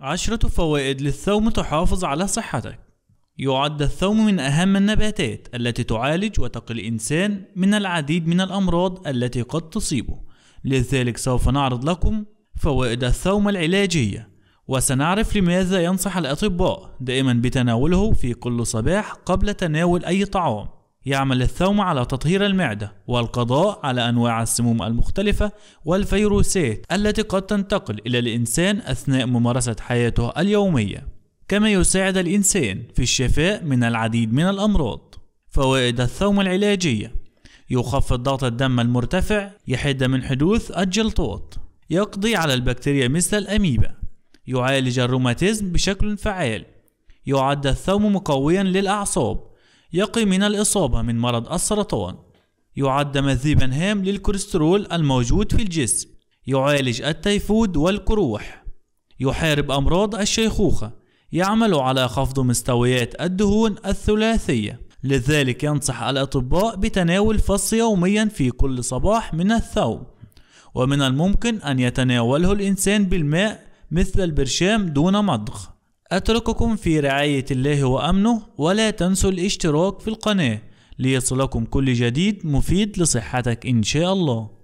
عشرة فوائد للثوم تحافظ على صحتك يعد الثوم من أهم النباتات التي تعالج وتقي الإنسان من العديد من الأمراض التي قد تصيبه لذلك سوف نعرض لكم فوائد الثوم العلاجية وسنعرف لماذا ينصح الأطباء دائما بتناوله في كل صباح قبل تناول أي طعام يعمل الثوم على تطهير المعدة والقضاء على أنواع السموم المختلفة والفيروسات التي قد تنتقل إلى الإنسان أثناء ممارسة حياته اليومية كما يساعد الإنسان في الشفاء من العديد من الأمراض فوائد الثوم العلاجية يخفض ضغط الدم المرتفع يحد من حدوث الجلطات يقضي على البكتيريا مثل الأميبا يعالج الروماتيزم بشكل فعال يعد الثوم مقويا للأعصاب يقي من الإصابة من مرض السرطان يعد مذيبا هام للكوليسترول الموجود في الجسم يعالج التيفود والقروح يحارب أمراض الشيخوخة يعمل على خفض مستويات الدهون الثلاثية لذلك ينصح الأطباء بتناول فص يوميا في كل صباح من الثوم ومن الممكن أن يتناوله الإنسان بالماء مثل البرشام دون مضغ أترككم في رعاية الله وأمنه ولا تنسوا الاشتراك في القناة ليصلكم كل جديد مفيد لصحتك إن شاء الله